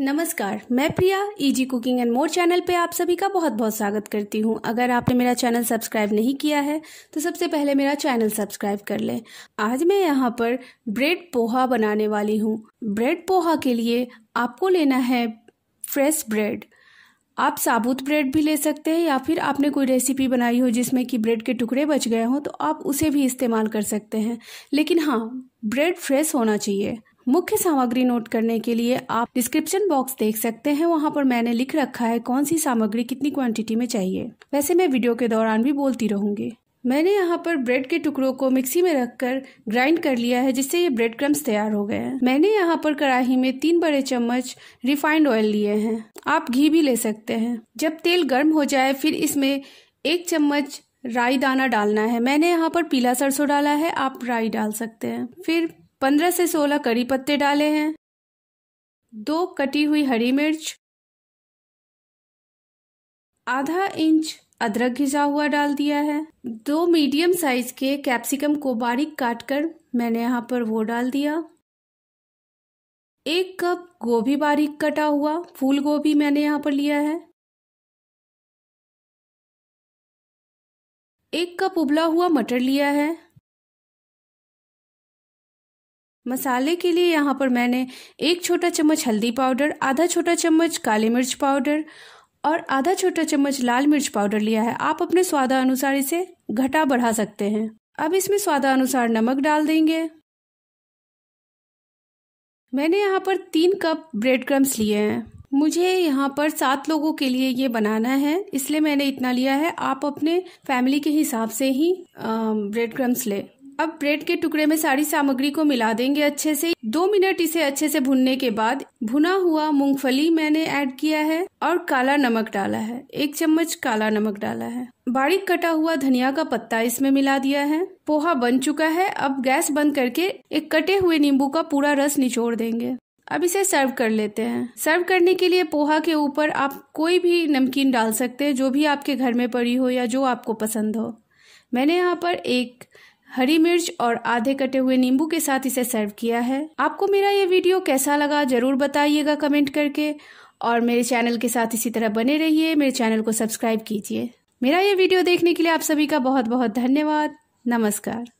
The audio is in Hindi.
नमस्कार मैं Priya easy cooking and more channel पे आप सभी का बहुत बहुत स्वागत करती हूँ अगर आपने मेरा चैनल सब्सक्राइब नहीं किया है तो सबसे पहले मेरा चैनल सब्सक्राइब कर लें आज मैं यहाँ पर ब्रेड पोहा बनाने वाली हूँ ब्रेड पोहा के लिए आपको लेना है फ्रेश ब्रेड आप साबुत ब्रेड भी ले सकते हैं या फिर आपने कोई रेसिपी बनाई हो जिसमें कि ब्रेड के टुकड़े बच गए हों तो आप उसे भी इस्तेमाल कर सकते हैं लेकिन हाँ ब्रेड फ्रेश होना चाहिए मुख्य सामग्री नोट करने के लिए आप डिस्क्रिप्शन बॉक्स देख सकते हैं वहाँ पर मैंने लिख रखा है कौन सी सामग्री कितनी क्वांटिटी में चाहिए वैसे मैं वीडियो के दौरान भी बोलती रहूंगी मैंने यहाँ पर ब्रेड के टुकड़ों को मिक्सी में रखकर ग्राइंड कर लिया है जिससे ये ब्रेड क्रम्स तैयार हो गए हैं मैंने यहाँ पर कढ़ाही में तीन बड़े चम्मच रिफाइंड ऑयल लिए हैं आप घी भी ले सकते हैं जब तेल गर्म हो जाए फिर इसमें एक चम्मच राई दाना डालना है मैंने यहाँ पर पीला सरसों डाला है आप राई डाल सकते हैं फिर पंद्रह से सोलह करी पत्ते डाले हैं दो कटी हुई हरी मिर्च आधा इंच अदरक घिसा हुआ डाल दिया है दो मीडियम साइज के कैप्सिकम को बारीक काट कर मैंने यहाँ पर वो डाल दिया एक कप गोभी बारीक कटा हुआ फूल गोभी मैंने यहाँ पर लिया है एक कप उबला हुआ मटर लिया है मसाले के लिए यहाँ पर मैंने एक छोटा चम्मच हल्दी पाउडर आधा छोटा चम्मच काली मिर्च पाउडर और आधा छोटा चम्मच लाल मिर्च पाउडर लिया है आप अपने स्वादानुसार इसे घटा बढ़ा सकते हैं अब इसमें स्वादानुसार नमक डाल देंगे मैंने यहाँ पर तीन कप ब्रेड क्रम्स लिए हैं मुझे यहाँ पर सात लोगों के लिए ये बनाना है इसलिए मैंने इतना लिया है आप अपने फैमिली के हिसाब से ही ब्रेड क्रम्स ले अब ब्रेड के टुकड़े में सारी सामग्री को मिला देंगे अच्छे से दो मिनट इसे अच्छे से भुनने के बाद भुना हुआ मूंगफली मैंने ऐड किया है और काला नमक डाला है एक चम्मच काला नमक डाला है बारीक कटा हुआ धनिया का पत्ता इसमें मिला दिया है पोहा बन चुका है अब गैस बंद करके एक कटे हुए नींबू का पूरा रस निचोड़ देंगे अब इसे सर्व कर लेते हैं सर्व करने के लिए पोहा के ऊपर आप कोई भी नमकीन डाल सकते हैं जो भी आपके घर में पड़ी हो या जो आपको पसंद हो मैंने यहाँ पर एक हरी मिर्च और आधे कटे हुए नींबू के साथ इसे सर्व किया है आपको मेरा ये वीडियो कैसा लगा जरूर बताइएगा कमेंट करके और मेरे चैनल के साथ इसी तरह बने रहिए मेरे चैनल को सब्सक्राइब कीजिए मेरा ये वीडियो देखने के लिए आप सभी का बहुत बहुत धन्यवाद नमस्कार